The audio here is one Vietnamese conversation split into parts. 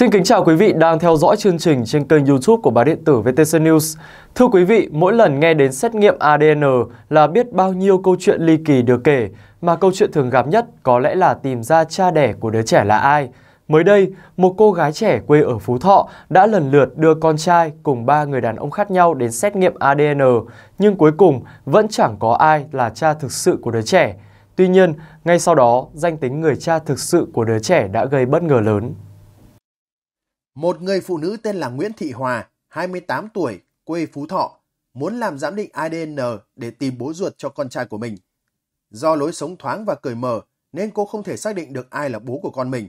Xin kính chào quý vị đang theo dõi chương trình trên kênh YouTube của báo điện tử VTC News. Thưa quý vị, mỗi lần nghe đến xét nghiệm ADN là biết bao nhiêu câu chuyện ly kỳ được kể, mà câu chuyện thường gặp nhất có lẽ là tìm ra cha đẻ của đứa trẻ là ai. Mới đây, một cô gái trẻ quê ở Phú Thọ đã lần lượt đưa con trai cùng ba người đàn ông khác nhau đến xét nghiệm ADN, nhưng cuối cùng vẫn chẳng có ai là cha thực sự của đứa trẻ. Tuy nhiên, ngay sau đó, danh tính người cha thực sự của đứa trẻ đã gây bất ngờ lớn. Một người phụ nữ tên là Nguyễn Thị Hòa, 28 tuổi, quê Phú Thọ, muốn làm giám định ADN để tìm bố ruột cho con trai của mình. Do lối sống thoáng và cởi mở nên cô không thể xác định được ai là bố của con mình.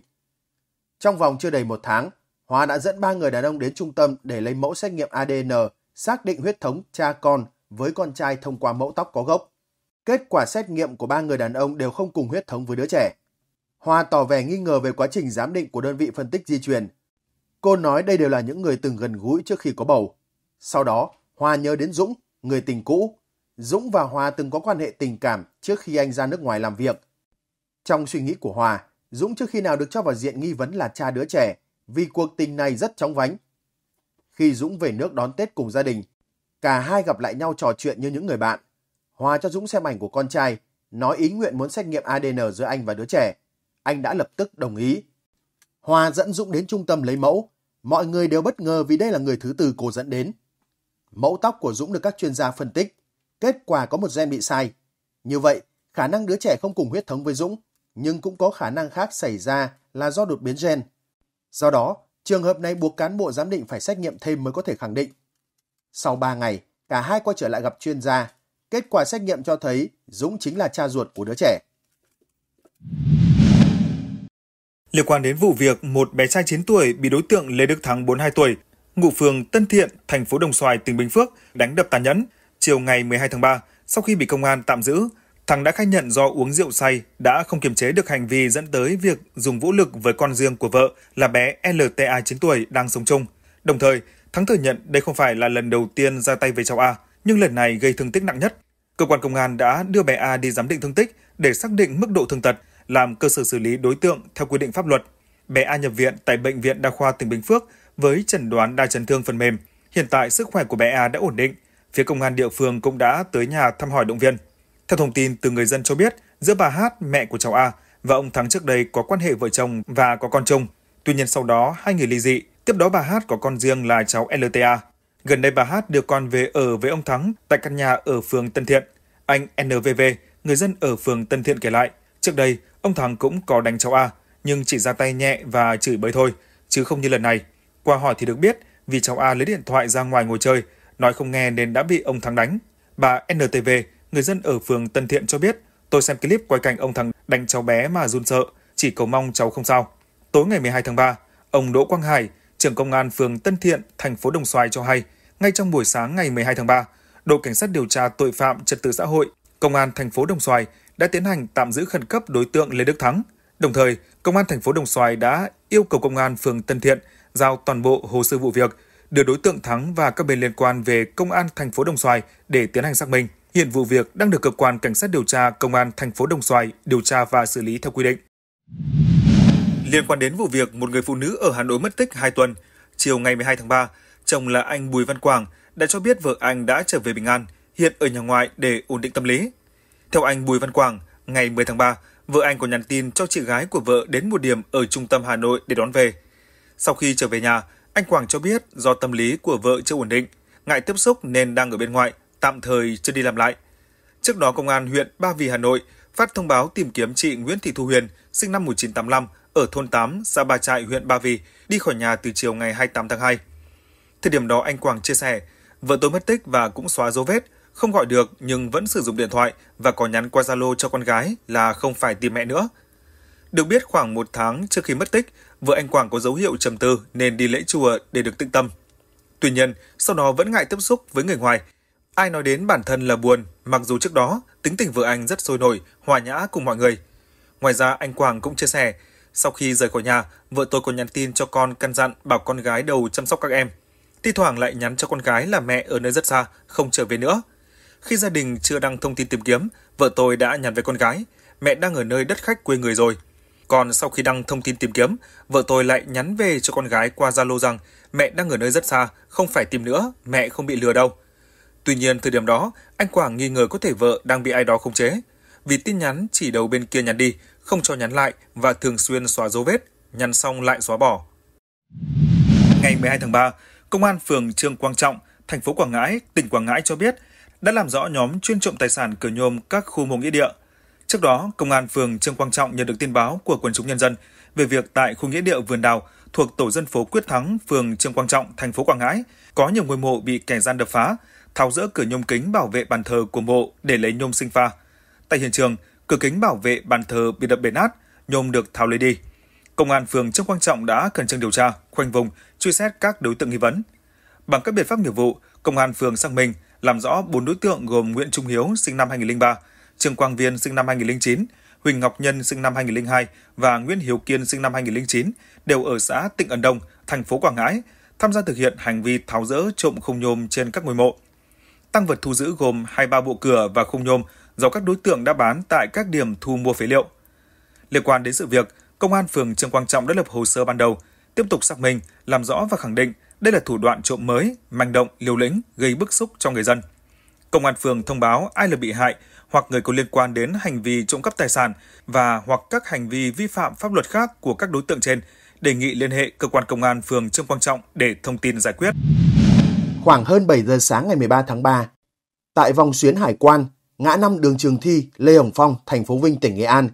Trong vòng chưa đầy một tháng, Hòa đã dẫn ba người đàn ông đến trung tâm để lấy mẫu xét nghiệm ADN, xác định huyết thống cha con với con trai thông qua mẫu tóc có gốc. Kết quả xét nghiệm của ba người đàn ông đều không cùng huyết thống với đứa trẻ. Hòa tỏ vẻ nghi ngờ về quá trình giám định của đơn vị phân tích di truyền Cô nói đây đều là những người từng gần gũi trước khi có bầu. Sau đó, Hoa nhớ đến Dũng, người tình cũ. Dũng và Hoa từng có quan hệ tình cảm trước khi anh ra nước ngoài làm việc. Trong suy nghĩ của Hòa, Dũng trước khi nào được cho vào diện nghi vấn là cha đứa trẻ, vì cuộc tình này rất chóng vánh. Khi Dũng về nước đón Tết cùng gia đình, cả hai gặp lại nhau trò chuyện như những người bạn. Hòa cho Dũng xem ảnh của con trai, nói ý nguyện muốn xét nghiệm ADN giữa anh và đứa trẻ. Anh đã lập tức đồng ý. Hoa dẫn Dũng đến trung tâm lấy mẫu. Mọi người đều bất ngờ vì đây là người thứ tư cô dẫn đến. Mẫu tóc của Dũng được các chuyên gia phân tích. Kết quả có một gen bị sai. Như vậy, khả năng đứa trẻ không cùng huyết thống với Dũng, nhưng cũng có khả năng khác xảy ra là do đột biến gen. Do đó, trường hợp này buộc cán bộ giám định phải xét nghiệm thêm mới có thể khẳng định. Sau 3 ngày, cả hai quay trở lại gặp chuyên gia. Kết quả xét nghiệm cho thấy Dũng chính là cha ruột của đứa trẻ. Liên quan đến vụ việc một bé trai 9 tuổi bị đối tượng Lê Đức Thắng 42 tuổi, ngụ phường Tân Thiện, thành phố Đồng Xoài, tỉnh Bình Phước đánh đập tàn nhẫn, chiều ngày 12 tháng 3, sau khi bị công an tạm giữ, Thắng đã khai nhận do uống rượu say đã không kiềm chế được hành vi dẫn tới việc dùng vũ lực với con riêng của vợ là bé LTA 9 tuổi đang sống chung. Đồng thời, Thắng thừa nhận đây không phải là lần đầu tiên ra tay với cháu A, nhưng lần này gây thương tích nặng nhất. Cơ quan công an đã đưa bé A đi giám định thương tích để xác định mức độ thương tật làm cơ sở xử lý đối tượng theo quy định pháp luật. Bé A nhập viện tại Bệnh viện Đa khoa tỉnh Bình Phước với chẩn đoán đa chấn thương phần mềm. Hiện tại sức khỏe của bé A đã ổn định. Phía công an địa phương cũng đã tới nhà thăm hỏi động viên. Theo thông tin từ người dân cho biết, giữa bà Hát, mẹ của cháu A và ông Thắng trước đây có quan hệ vợ chồng và có con chung. Tuy nhiên sau đó hai người ly dị, tiếp đó bà Hát có con riêng là cháu LTA. Gần đây bà Hát đưa con về ở với ông Thắng tại căn nhà ở phường Tân Thiện. Anh NVV, người dân ở phường Tân Thiện kể lại, trước đây Ông Thắng cũng có đánh cháu A, nhưng chỉ ra tay nhẹ và chửi bới thôi, chứ không như lần này. Qua hỏi thì được biết, vì cháu A lấy điện thoại ra ngoài ngồi chơi, nói không nghe nên đã bị ông Thắng đánh. Bà NTV, người dân ở phường Tân Thiện cho biết, tôi xem clip quay cảnh ông Thắng đánh cháu bé mà run sợ, chỉ cầu mong cháu không sao. Tối ngày 12 tháng 3, ông Đỗ Quang Hải, trưởng công an phường Tân Thiện, thành phố Đồng Xoài cho hay, ngay trong buổi sáng ngày 12 tháng 3, đội cảnh sát điều tra tội phạm trật tự xã hội, công an thành phố Đồng Xoài đã tiến hành tạm giữ khẩn cấp đối tượng Lê Đức Thắng. Đồng thời, Công an thành phố Đồng Xoài đã yêu cầu Công an phường Tân Thiện giao toàn bộ hồ sơ vụ việc, đưa đối tượng Thắng và các bên liên quan về Công an thành phố Đồng Xoài để tiến hành xác minh. Hiện vụ việc đang được cơ quan cảnh sát điều tra Công an thành phố Đồng Xoài điều tra và xử lý theo quy định. Liên quan đến vụ việc một người phụ nữ ở Hà Nội mất tích 2 tuần, chiều ngày 12 tháng 3, chồng là anh Bùi Văn Quảng đã cho biết vợ anh đã trở về bình an, hiện ở nhà ngoại để ổn định tâm lý. Theo anh Bùi Văn Quang, ngày 10 tháng 3, vợ anh có nhắn tin cho chị gái của vợ đến một điểm ở trung tâm Hà Nội để đón về. Sau khi trở về nhà, anh Quang cho biết do tâm lý của vợ chưa ổn định, ngại tiếp xúc nên đang ở bên ngoài, tạm thời chưa đi làm lại. Trước đó, Công an huyện Ba Vì, Hà Nội phát thông báo tìm kiếm chị Nguyễn Thị Thu Huyền, sinh năm 1985, ở thôn 8, xã Ba Trại, huyện Ba Vì, đi khỏi nhà từ chiều ngày 28 tháng 2. Thời điểm đó, anh Quang chia sẻ, vợ tôi mất tích và cũng xóa dấu vết – không gọi được nhưng vẫn sử dụng điện thoại và có nhắn qua Zalo cho con gái là không phải tìm mẹ nữa. Được biết khoảng một tháng trước khi mất tích, vợ anh Quảng có dấu hiệu trầm tư nên đi lễ chùa để được tĩnh tâm. Tuy nhiên, sau đó vẫn ngại tiếp xúc với người ngoài. Ai nói đến bản thân là buồn, mặc dù trước đó tính tình vợ anh rất sôi nổi, hòa nhã cùng mọi người. Ngoài ra, anh Quảng cũng chia sẻ, sau khi rời khỏi nhà, vợ tôi còn nhắn tin cho con căn dặn bảo con gái đầu chăm sóc các em. Thi thoảng lại nhắn cho con gái là mẹ ở nơi rất xa, không trở về nữa. Khi gia đình chưa đăng thông tin tìm kiếm, vợ tôi đã nhắn với con gái, mẹ đang ở nơi đất khách quê người rồi. Còn sau khi đăng thông tin tìm kiếm, vợ tôi lại nhắn về cho con gái qua Zalo rằng mẹ đang ở nơi rất xa, không phải tìm nữa, mẹ không bị lừa đâu. Tuy nhiên, thời điểm đó, anh Quảng nghi ngờ có thể vợ đang bị ai đó khống chế. Vì tin nhắn chỉ đầu bên kia nhắn đi, không cho nhắn lại và thường xuyên xóa dấu vết, nhắn xong lại xóa bỏ. Ngày 12 tháng 3, Công an phường Trương Quang Trọng, thành phố Quảng Ngãi, tỉnh Quảng Ngãi cho biết – đã làm rõ nhóm chuyên trộm tài sản cửa nhôm các khu mộ nghĩa địa. Trước đó, Công an phường Trương Quang Trọng nhận được tin báo của quần chúng nhân dân về việc tại khu nghĩa địa Vườn Đào thuộc tổ dân phố Quyết Thắng, phường Trương Quang Trọng, thành phố Quảng Ngãi, có nhiều ngôi mộ bị kẻ gian đập phá, tháo rỡ cửa nhôm kính bảo vệ bàn thờ của mộ để lấy nhôm sinh pha. Tại hiện trường, cửa kính bảo vệ bàn thờ bị đập bể nát, nhôm được tháo lấy đi. Công an phường Trương Quang Trọng đã khẩn trương điều tra, khoanh vùng, truy xét các đối tượng nghi vấn. Bằng các biện pháp nghiệp vụ, công an phường xác minh làm rõ 4 đối tượng gồm Nguyễn Trung Hiếu sinh năm 2003, Trương Quang Viên sinh năm 2009, Huỳnh Ngọc Nhân sinh năm 2002 và Nguyễn Hiếu Kiên sinh năm 2009 đều ở xã Tịnh Ấn Đông, thành phố Quảng Ngãi, tham gia thực hiện hành vi tháo rỡ trộm khung nhôm trên các ngôi mộ. Tăng vật thu giữ gồm 23 bộ cửa và khung nhôm do các đối tượng đã bán tại các điểm thu mua phế liệu. Liên quan đến sự việc, Công an phường Trương Quang Trọng đã lập hồ sơ ban đầu, tiếp tục xác minh, làm rõ và khẳng định đây là thủ đoạn trộm mới, manh động, liều lĩnh, gây bức xúc cho người dân. Công an phường thông báo ai là bị hại hoặc người có liên quan đến hành vi trộm cắp tài sản và hoặc các hành vi vi phạm pháp luật khác của các đối tượng trên, đề nghị liên hệ cơ quan công an phường Trương Quang Trọng để thông tin giải quyết. Khoảng hơn 7 giờ sáng ngày 13 tháng 3, tại vòng xuyến hải quan, ngã năm đường Trường Thi, Lê Hồng Phong, thành phố Vinh, tỉnh Nghệ An,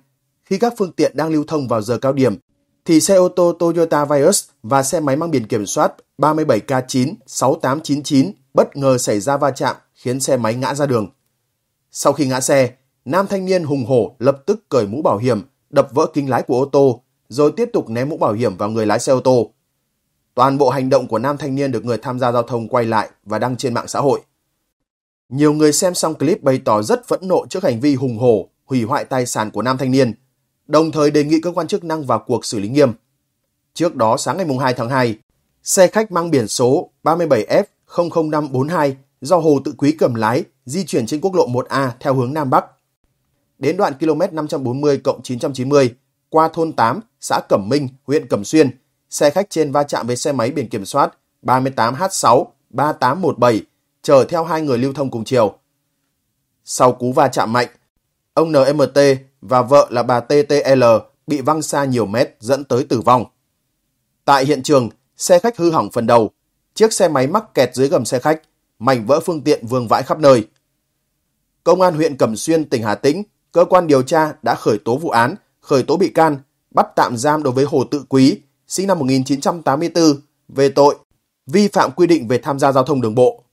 khi các phương tiện đang lưu thông vào giờ cao điểm, thì xe ô tô Toyota Vios và xe máy mang biển kiểm soát 37 k 96899 bất ngờ xảy ra va chạm khiến xe máy ngã ra đường. Sau khi ngã xe, nam thanh niên hùng hổ lập tức cởi mũ bảo hiểm, đập vỡ kính lái của ô tô, rồi tiếp tục ném mũ bảo hiểm vào người lái xe ô tô. Toàn bộ hành động của nam thanh niên được người tham gia giao thông quay lại và đăng trên mạng xã hội. Nhiều người xem xong clip bày tỏ rất phẫn nộ trước hành vi hùng hổ, hủy hoại tài sản của nam thanh niên – đồng thời đề nghị cơ quan chức năng vào cuộc xử lý nghiêm. Trước đó sáng ngày 2 tháng 2, xe khách mang biển số 37F00542 do Hồ Tự Quý cầm lái di chuyển trên quốc lộ 1A theo hướng Nam Bắc. Đến đoạn km 540 990 qua thôn 8, xã Cẩm Minh, huyện Cẩm Xuyên, xe khách trên va chạm với xe máy biển kiểm soát 38H6 3817 chở theo hai người lưu thông cùng chiều. Sau cú va chạm mạnh, ông NMT và vợ là bà TTL bị văng xa nhiều mét dẫn tới tử vong. Tại hiện trường, xe khách hư hỏng phần đầu, chiếc xe máy mắc kẹt dưới gầm xe khách, mảnh vỡ phương tiện vương vãi khắp nơi. Công an huyện Cẩm Xuyên, tỉnh Hà Tĩnh, cơ quan điều tra đã khởi tố vụ án, khởi tố bị can, bắt tạm giam đối với Hồ Tự Quý, sinh năm 1984, về tội vi phạm quy định về tham gia giao thông đường bộ.